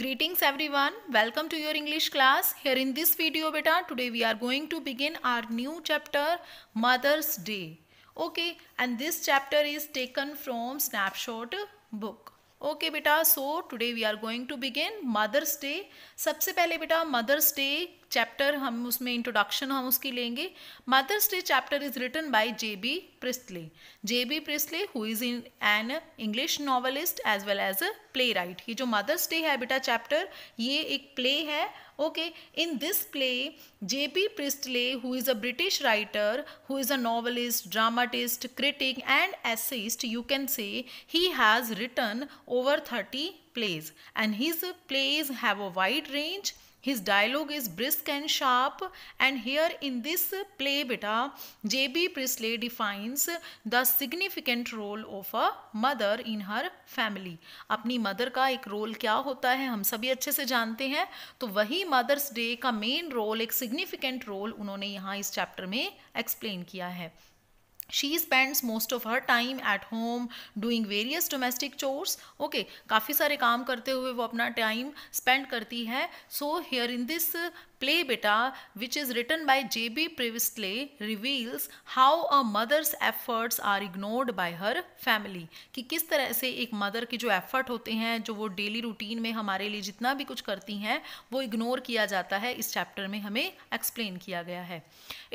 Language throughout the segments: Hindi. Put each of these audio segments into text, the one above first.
Greetings everyone. Welcome to your English class. Here in this video beta today we are going to begin our new chapter Mother's Day. Okay and this chapter is taken from snapshot book. Okay, beta. So today we are going to begin Mother's Day. सबसे पहले beta Mother's Day चैप्टर हम उसमें इंट्रोडक्शन हम उसकी लेंगे mother's day chapter is written by J B Priestley J B Priestley who is in an English novelist as well as a playwright ये जो मदर्स डे है बेटा चैप्टर ये एक प्ले है okay in this play J B Priestley who is a British writer who is a novelist dramatist critic and essayist you can say he has written over thirty plays and his plays have a wide range his dialogue is brisk and sharp and here in this play beta j.b. Priestley defines the significant role of a mother in her family अपनी मदर का एक रोल क्या होता है हम सभी अच्छे से जानते हैं तो वही मदर्स डे का मेन रोल एक सिग्निफिकेंट रोल उन्होंने यहाँ इस चैप्टर में एक्सप्लेन किया है she spends most of her time at home doing various domestic chores okay काफ़ी सारे काम करते हुए वो अपना time spend करती है so here in this बेटा which is written by J B Priestley reveals how a mother's efforts are ignored by her family कि किस तरह से एक मदर के जो एफ़र्ट होते हैं जो वो डेली रूटीन में हमारे लिए जितना भी कुछ करती हैं वो इग्नोर किया जाता है इस चैप्टर में हमें एक्सप्लेन किया गया है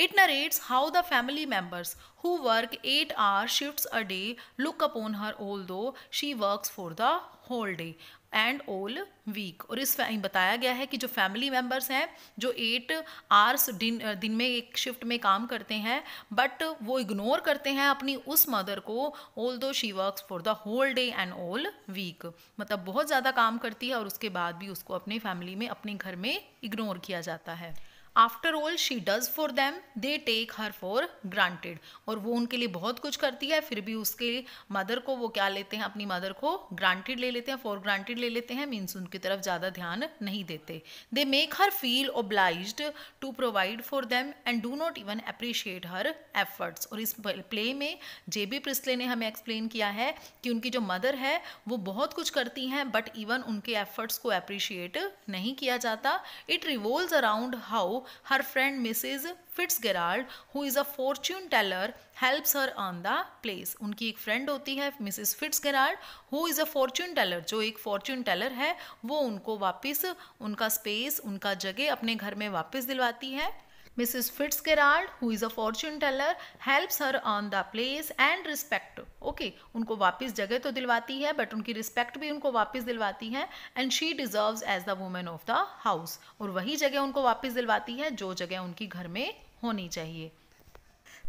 it narrates how the family members who work at are shift a day look upon her although she work for the whole day and all week और इस बताया गया है कि जो फैमिली मेम्बर्स हैं जो एट आवर्स दिन दिन में एक शिफ्ट में काम करते हैं बट वो इग्नोर करते हैं अपनी उस मदर को although she works for the whole day and all week मतलब बहुत ज़्यादा काम करती है और उसके बाद भी उसको अपनी फैमिली में अपने घर में इग्नोर किया जाता है after all she does for them they take her for granted और वो उनके लिए बहुत कुछ करती है फिर भी उसके मदर को वो क्या लेते हैं अपनी मदर को ग्रांटेड ले लेते हैं फॉर ग्रांटेड ले लेते हैं मीन्स उनकी तरफ ज़्यादा ध्यान नहीं देते they make her feel obliged to provide for them and do not even appreciate her efforts और इस प्ले में जे बी प्रिस्ले ने हमें एक्सप्लेन किया है कि उनकी जो मदर है वो बहुत कुछ करती हैं बट इवन उनके एफर्ट्स को अप्रिशिएट नहीं किया जाता it revolve around how her friend Mrs. Fitzgerald, who is a fortune teller, helps her on the place. उनकी एक फ्रेंड होती है Mrs Fitzgerald who is a fortune teller जो एक फॉर्चून टेलर है वो उनको वापस उनका स्पेस उनका जगह अपने घर में वापस दिलवाती है Mrs. Fitzgerald, who is a fortune teller, helps her on the place and respect okay उनको वापस जगह तो दिलवाती है बट उनकी रिस्पेक्ट भी उनको वापस दिलवाती है and she deserve as the woman of the house और वही जगह उनको वापस दिलवाती है जो जगह उनकी घर में होनी चाहिए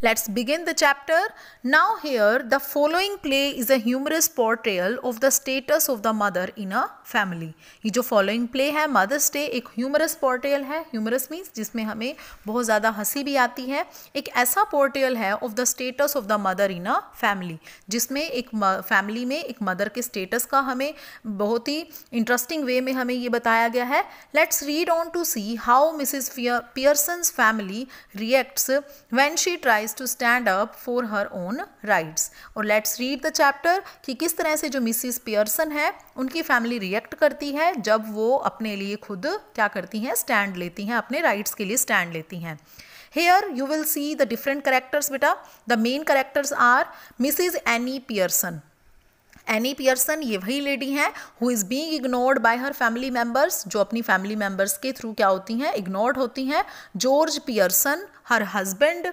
Let's begin the chapter. Now here the following play is a humorous portrayal of the status of the mother in a family. ये जो following play है Mother's Day एक humorous portrayal है humorous means जिसमें हमें बहुत ज़्यादा हंसी भी आती है एक ऐसा portrayal है of the status of the mother in a family जिसमें एक family में एक mother के status का हमें बहुत ही interesting way में हमें ये बताया गया है Let's read on to see how Mrs. Pearson's family reacts when she tries tries to stand up for her own rights और लेट्स रीड द चैप्टर कि किस तरह से जो मिसिस पियर्सन है उनकी फैमिली रिएक्ट करती है जब वो अपने लिए खुद क्या करती हैं स्टैंड लेती हैं अपने राइट्स के लिए स्टैंड लेती हैं here you will see the different characters बेटा the main characters are Mrs Annie Pearson Annie Pearson ये वही लेडी हैं who is being ignored by her family members जो अपनी फैमिली मेम्बर्स के थ्रू क्या होती हैं इग्नोर्ड होती हैं George Pearson her husband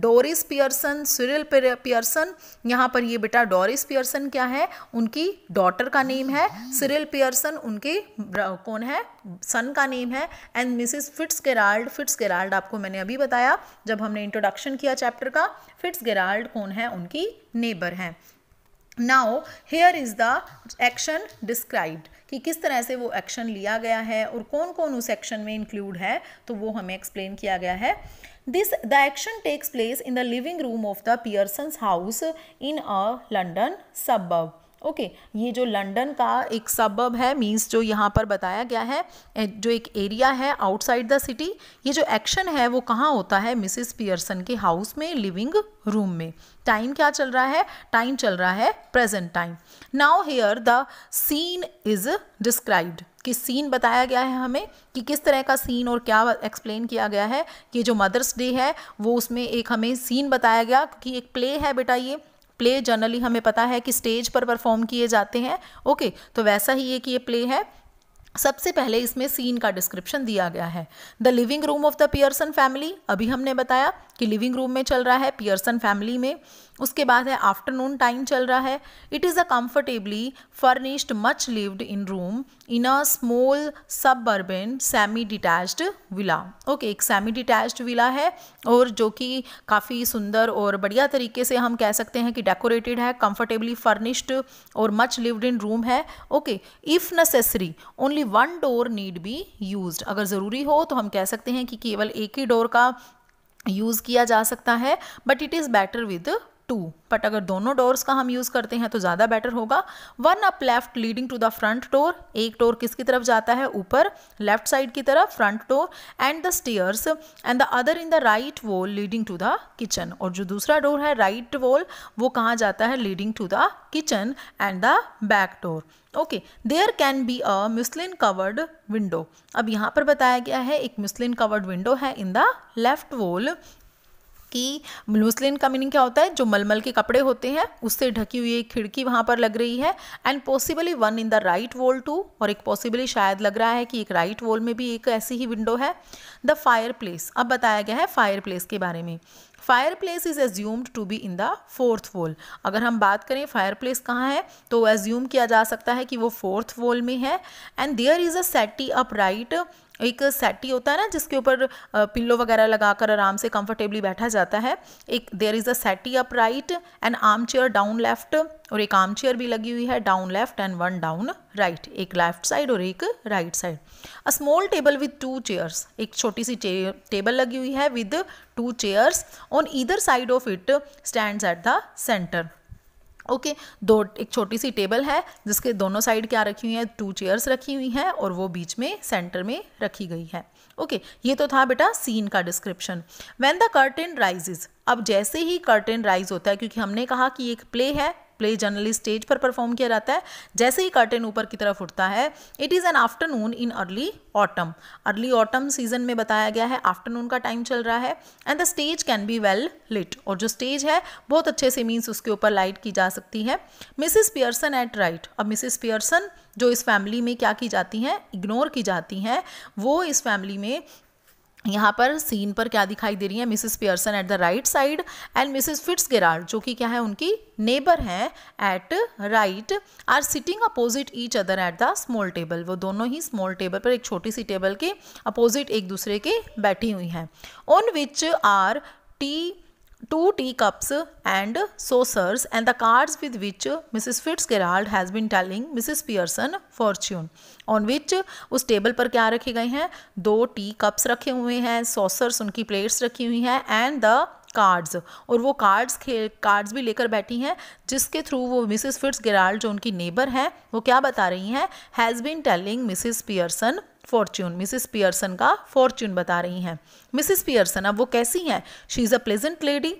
Doris Pearson Cyril Pearson यहाँ पर ये बेटा डोरिस पियर्सन क्या है उनकी डॉटर का नेम है सिरिल पियर्सन उनके कौन है सन का नेम है and Mrs Fitzgerald Fitzgerald आपको मैंने अभी बताया जब हमने इंट्रोडक्शन किया चैप्टर का फिट्स गेराल्ड कौन है उनकी नेबर है now here is the action described कि किस तरह से वो एक्शन लिया गया है और कौन कौन उस एक्शन में इंक्लूड है तो वो हमें एक्सप्लेन किया गया है this the action takes place in the living room of the Pearsons house in a London suburb okay okay, ये जो लंदन का एक सबब है मीन्स जो यहाँ पर बताया गया है जो एक एरिया है आउटसाइड द सिटी ये जो एक्शन है वो कहाँ होता है मिसिस पियर्सन के हाउस में लिविंग रूम में टाइम क्या चल रहा है टाइम चल रहा है present time now here the scene is described कि सीन बताया गया है हमें कि किस तरह का सीन और क्या एक्सप्लेन किया गया है कि जो मदर्स डे है वो उसमें एक हमें सीन बताया गया कि एक प्ले है बेटा ये प्ले जनरली हमें पता है कि स्टेज पर परफॉर्म किए जाते हैं ओके तो वैसा ही ये कि ये प्ले है सबसे पहले इसमें सीन का डिस्क्रिप्शन दिया गया है the living room of the Pearson family अभी हमने बताया कि लिविंग रूम में चल रहा है पियर्सन फैमिली में उसके बाद है आफ्टरनून टाइम चल रहा है it is a comfortably furnished much lived in room in a small suburban semi detached villa okay एक सेमी डिटैच्ड विला है और जो कि काफ़ी सुंदर और बढ़िया तरीके से हम कह सकते हैं कि डेकोरेटेड है कम्फर्टेबली फर्निश्ड और मच लिव्ड इन रूम है okay if necessary only one door need be use अगर ज़रूरी हो तो हम कह सकते हैं कि केवल एक ही डोर का यूज़ किया जा सकता है but it is better with two but अगर दोनों डोर्स का हम यूज़ करते हैं तो ज़्यादा बेटर होगा one up left leading to the front door एक डोर किसकी तरफ जाता है ऊपर लेफ्ट साइड की तरफ front door and the stairs and the other in the right wall leading to the kitchen और जो दूसरा डोर है राइट right वॉल वो कहाँ जाता है leading to the kitchen and the back door okay there can be a muslin covered window अब यहाँ पर बताया गया है एक मुस्लिन कवर्ड विंडो है इन द लेफ्ट वॉल कि म्यूसलिन का मीनिंग क्या होता है जो मलमल के कपड़े होते हैं उससे ढकी हुई एक खिड़की वहाँ पर लग रही है and possibly one in the right wall too और एक पॉसिबली शायद लग रहा है कि एक राइट right वॉल में भी एक ऐसी ही विंडो है द फायर प्लेस अब बताया गया है फायर प्लेस के बारे में fireplace is assumed to be in the fourth wall अगर हम बात करें फायर प्लेस कहाँ है तो एज्यूम किया जा सकता है कि वो फोर्थ वॉल में है and there is a settee up right एक सेटी होता है ना जिसके ऊपर पिल्लो वगैरह लगाकर आराम से कंफर्टेबली बैठा जाता है एक देर is a settee up right and armchair down left और एक आर्म चेयर भी लगी हुई है down left and one down right एक लेफ्ट साइड और एक right side a small table with two chairs एक छोटी सी टेबल लगी हुई है with two chairs on either side of it stand at the centre okay okay, दो एक छोटी सी टेबल है जिसके दोनों साइड क्या रखी हुई है टू चेयर्स रखी हुई हैं और वो बीच में सेंटर में रखी गई है ओके okay, ये तो था बेटा सीन का description when the curtain rises अब जैसे ही कर्टेन राइज होता है क्योंकि हमने कहा कि एक प्ले है प्ले जनरली स्टेज पर परफॉर्म किया जाता है जैसे ही कर्टेन ऊपर की तरफ उठता है it is an afternoon in early autumn early autumn season में बताया गया है आफ्टरनून का टाइम चल रहा है and the stage can be well lit और जो स्टेज है बहुत अच्छे से मीन्स उसके ऊपर लाइट की जा सकती है मिसिस पियर्सन एट राइट अब मिसिस पियर्सन जो इस फैमिली में क्या की जाती हैं इग्नोर की जाती हैं वो इस फैमिली में यहाँ पर सीन पर क्या दिखाई दे रही है Mrs Pearson at the right side and Mrs Fitzgerald जो कि क्या है उनकी नेबर हैं at right are sitting opposite each other at the small table वो दोनों ही स्मॉल टेबल पर एक छोटी सी टेबल के अपोजिट एक दूसरे के बैठी हुई हैं on which are tea two tea cups and saucers and the cards with which Mrs Fitz Fitzgerald has been telling Mrs. Pearson fortune on which उस टेबल पर क्या रखे गए हैं दो टी कप्स रखे हुए हैं सोसर्स उनकी प्लेट्स रखी हुई हैं एंड द कार्ड्स और वो कार्ड्स खे कार्ड्स भी लेकर बैठी हैं जिसके थ्रू वो मिसिज फिट्स गिराल्ड जो उनकी नेबर हैं वो क्या बता रही हैं has been telling Mrs Pearson fortune Mrs Pearson का फॉर्च्यून बता रही हैं मिसिस पियर्सन अब वो कैसी हैं she is a pleasant lady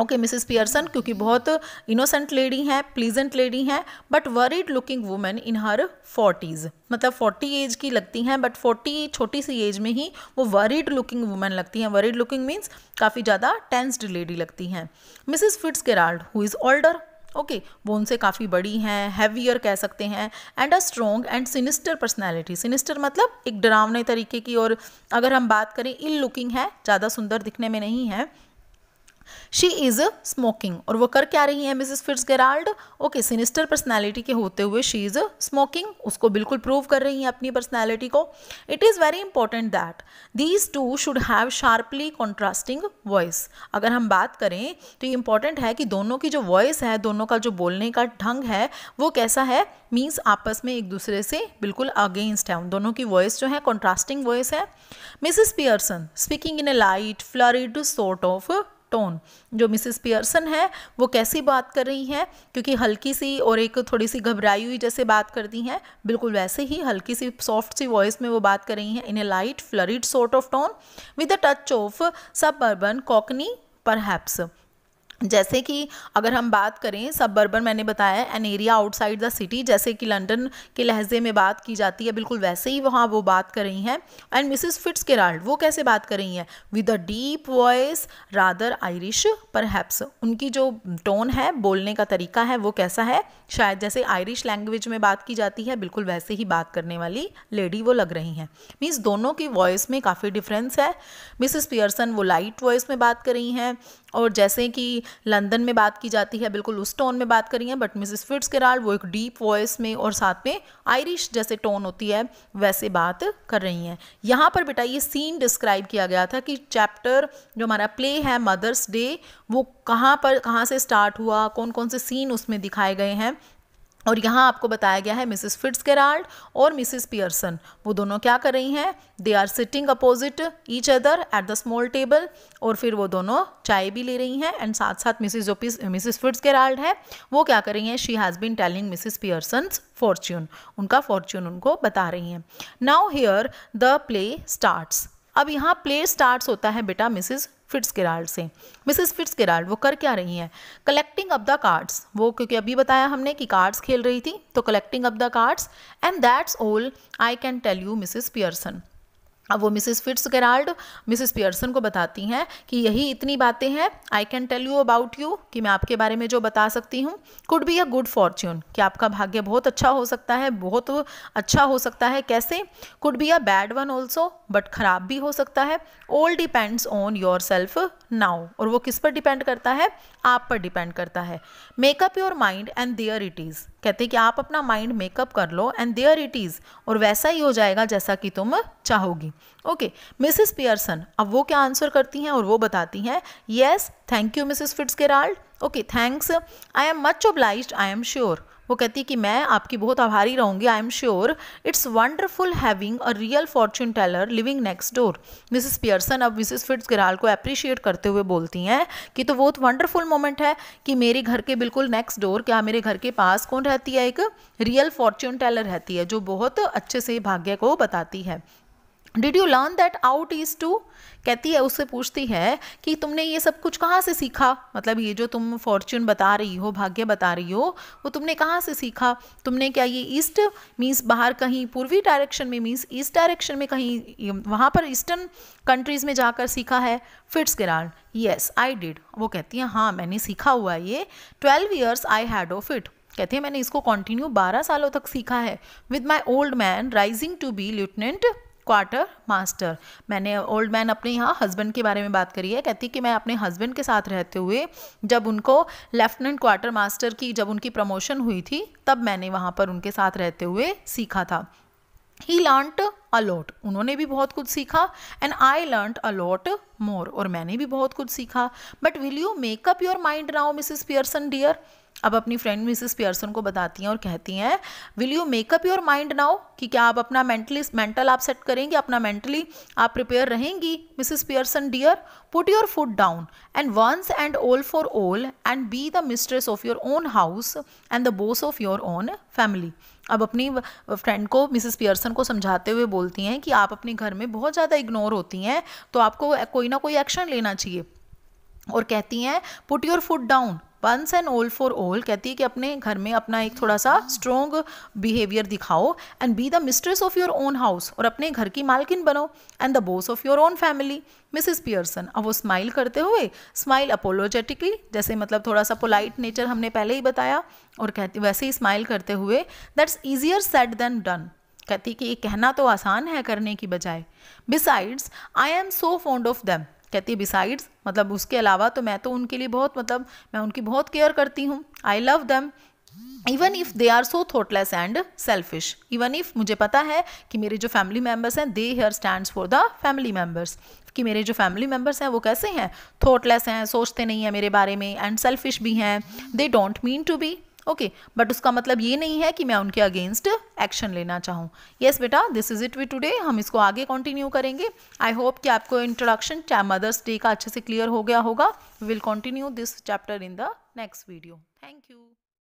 okay Mrs Pearson क्योंकि बहुत इनोसेंट लेडी हैं प्लीजेंट लेडी हैं but worried looking woman in her forties मतलब फोर्टी एज की लगती हैं बट फोर्टी छोटी सी एज में ही वो वरीड लुकिंग वुमेन लगती हैं वरीड लुकिंग मीन्स काफ़ी ज़्यादा टेंस्ड लेडी लगती हैं Mrs Fitzgerald who is older okay वो उनसे काफ़ी बड़ी हैं हैवियर कह सकते हैं and a strong and sinister personality sinister मतलब एक डरावने तरीके की और अगर हम बात करें इल लुकिंग है ज़्यादा सुंदर दिखने में नहीं है शी इज स्मोकिंग और वो कर क्या रही है Mrs Fitzgerald okay sinister personality के होते हुए शी इज स्मोकिंग उसको बिल्कुल प्रूव कर रही है अपनी पर्सनैलिटी को it is very important that these two should have sharply contrasting voice अगर हम बात करें तो ये इंपॉर्टेंट है कि दोनों की जो वॉइस है दोनों का जो बोलने का ढंग है वो कैसा है मीन्स आपस में एक दूसरे से बिल्कुल अगेंस्ट है उन दोनों की वॉइस जो है कॉन्ट्रास्टिंग वॉइस है Mrs Pearson speaking in a light flurried sort of tone जो मिसिस पियर्सन है वो कैसी बात कर रही हैं क्योंकि हल्की सी और एक थोड़ी सी घबराई हुई जैसे बात करती हैं बिल्कुल वैसे ही हल्की सी सॉफ्ट सी वॉइस में वो बात कर रही हैं in a light flurried sort of tone with a touch of suburban cockney पर जैसे कि अगर हम बात करें सब बर्बन मैंने बताया an area outside the city जैसे कि लंदन के लहजे में बात की जाती है बिल्कुल वैसे ही वहाँ वो बात कर रही हैं एंड मिसिस फिट्स केराल्ड वो कैसे बात कर रही हैं with a deep voice rather Irish पर उनकी जो टोन है बोलने का तरीका है वो कैसा है शायद जैसे आयरिश लैंग्वेज में बात की जाती है बिल्कुल वैसे ही बात करने वाली लेडी वो लग रही हैं मीन्स दोनों की वॉइस में काफ़ी डिफरेंस है मिसिस पियर्सन वो लाइट वॉइस में बात कर रही हैं और जैसे कि लंदन में बात की जाती है बिल्कुल उस टोन में बात करी है बट मिसिस फिट्स केराल्ड वो एक डीप वॉइस में और साथ में आयरिश जैसे टोन होती है वैसे बात कर रही हैं यहाँ पर बेटा ये सीन डिस्क्राइब किया गया था कि चैप्टर जो हमारा प्ले है मदर्स डे वो कहाँ पर कहाँ से स्टार्ट हुआ कौन कौन से सीन उसमें दिखाए गए हैं और यहाँ आपको बताया गया है मिसेस फिट्स गेराल्ड और मिसेस पियर्सन वो दोनों क्या कर रही हैं they are sitting opposite each other at the small table और फिर वो दोनों चाय भी ले रही हैं एंड साथ साथ मिसेस जो मिसेस फिट्स गेराल्ड है वो क्या कर रही हैं she has been telling Mrs Pearson fortune उनका फॉर्च्यून उनको बता रही हैं now here the play starts अब यहाँ प्ले स्टार्ट्स होता है बेटा मिसिज़ फिट्स गिराल्ड से मिसेस फिट्स गिराल्ड वो कर क्या रही हैं कलेक्टिंग अप द कार्ड्स वो क्योंकि अभी बताया हमने कि कार्ड्स खेल रही थी तो collecting up the cards and that's all I can tell you Mrs Pearson अब वो Mrs Fitzgerald Mrs Pearson को बताती हैं कि यही इतनी बातें हैं I can tell you about you कि मैं आपके बारे में जो बता सकती हूँ could be a good fortune कि आपका भाग्य बहुत अच्छा हो सकता है बहुत अच्छा हो सकता है कैसे could be a bad one also but ख़राब भी हो सकता है all depends on yourself now और वो किस पर डिपेंड करता है आप पर डिपेंड करता है make up your mind and there it is कहते हैं कि आप अपना माइंड मेकअप कर लो एंड देयर इट इज़ और वैसा ही हो जाएगा जैसा कि तुम चाहोगी ओके मिसेस पियर्सन अब वो क्या आंसर करती हैं और वो बताती हैं yes thank you Mrs Fitzgerald okay thanks I am much obliged I am sure वो कहती है कि मैं आपकी बहुत आभारी रहूंगी I am sure it's wonderful having a real fortune teller living next door Mrs Pearson अब मिसेस फिट्स गिराल को अप्रिशिएट करते हुए बोलती हैं कि तो बहुत वंडरफुल मोमेंट है कि मेरे घर के बिल्कुल नेक्स्ट डोर क्या मेरे घर के पास कौन रहती है एक रियल फॉर्चून टेलर रहती है जो बहुत अच्छे से भाग्य को बताती है did you learn that out east too कहती है उससे पूछती है कि तुमने ये सब कुछ कहाँ से सीखा मतलब ये जो तुम फॉर्च्यून बता रही हो भाग्य बता रही हो वो तुमने कहाँ से सीखा तुमने क्या ये ईस्ट मीन्स बाहर कहीं पूर्वी डायरेक्शन में मीन्स ईस्ट डायरेक्शन में कहीं वहाँ पर ईस्टर्न कंट्रीज़ में जाकर सीखा है Fitzgerald yes I did वो कहती हैं हाँ मैंने सीखा हुआ ये ट्वेल्व ईयर्स आई हैड ओ फिट कहते हैं मैंने इसको कंटिन्यू बारह सालों तक सीखा है with my old man rising to be lieutenant quartermaster मैंने ओल्ड मैन अपने यहाँ हस्बैंड के बारे में बात करी है कहती कि मैं अपने हस्बैंड के साथ रहते हुए जब उनको लेफ्टिनेंट क्वार्टर मास्टर की जब उनकी प्रमोशन हुई थी तब मैंने वहाँ पर उनके साथ रहते हुए सीखा था ही लर्नट अलॉट उन्होंने भी बहुत कुछ सीखा एंड आई लर्नट अलॉट मोर और मैंने भी बहुत कुछ सीखा but will you make up your mind now Mrs Pearson dear अब अपनी फ्रेंड मिसेस पियर्सन को बताती हैं और कहती हैं will you make up your mind now कि क्या आप अपना मेंटली मेंटल आप सेट करेंगी अपना मेंटली आप प्रिपेयर रहेंगी Mrs Pearson dear put your foot down and once and all for all and be the mistress of your own house and the boss of your own family अब अपनी फ्रेंड को मिसेस पियर्सन को समझाते हुए बोलती हैं कि आप अपने घर में बहुत ज़्यादा इग्नोर होती हैं तो आपको कोई ना कोई एक्शन लेना चाहिए और कहती हैं put your foot down once and all for all कहती है कि अपने घर में अपना एक थोड़ा सा स्ट्रोंग बिहेवियर दिखाओ and be the mistress of your own house और अपने घर की मालकिन बनो and the boss of your own family Mrs Pearson अब वो स्माइल करते हुए स्माइल अपोलोजेटिकली जैसे मतलब थोड़ा सा पोलाइट नेचर हमने पहले ही बताया और कहती वैसे ही स्माइल करते हुए that's easier said than done कहती कि ये कहना तो आसान है करने की बजाय besides I am so fond of them कहती है बिसाइड्स मतलब उसके अलावा तो मैं तो उनके लिए बहुत मतलब मैं उनकी बहुत केयर करती हूँ I love them even if they are so thoughtless and selfish even if मुझे पता है कि मेरे जो फैमिली मेम्बर्स हैं they here stand for the family members कि मेरे जो फैमिली मेम्बर्स हैं वो कैसे हैं थॉटलेस हैं सोचते नहीं हैं मेरे बारे में एंड सेल्फिश भी हैं they don't mean to be okay but उसका मतलब ये नहीं है कि मैं उनके अगेंस्ट एक्शन लेना चाहूँ येस yes, बेटा this is it we today हम इसको आगे कंटिन्यू करेंगे आई होप कि आपको इंट्रोडक्शन चाहे मदर्स डे का अच्छे से क्लियर हो गया होगा will continue this chapter in the next video thank you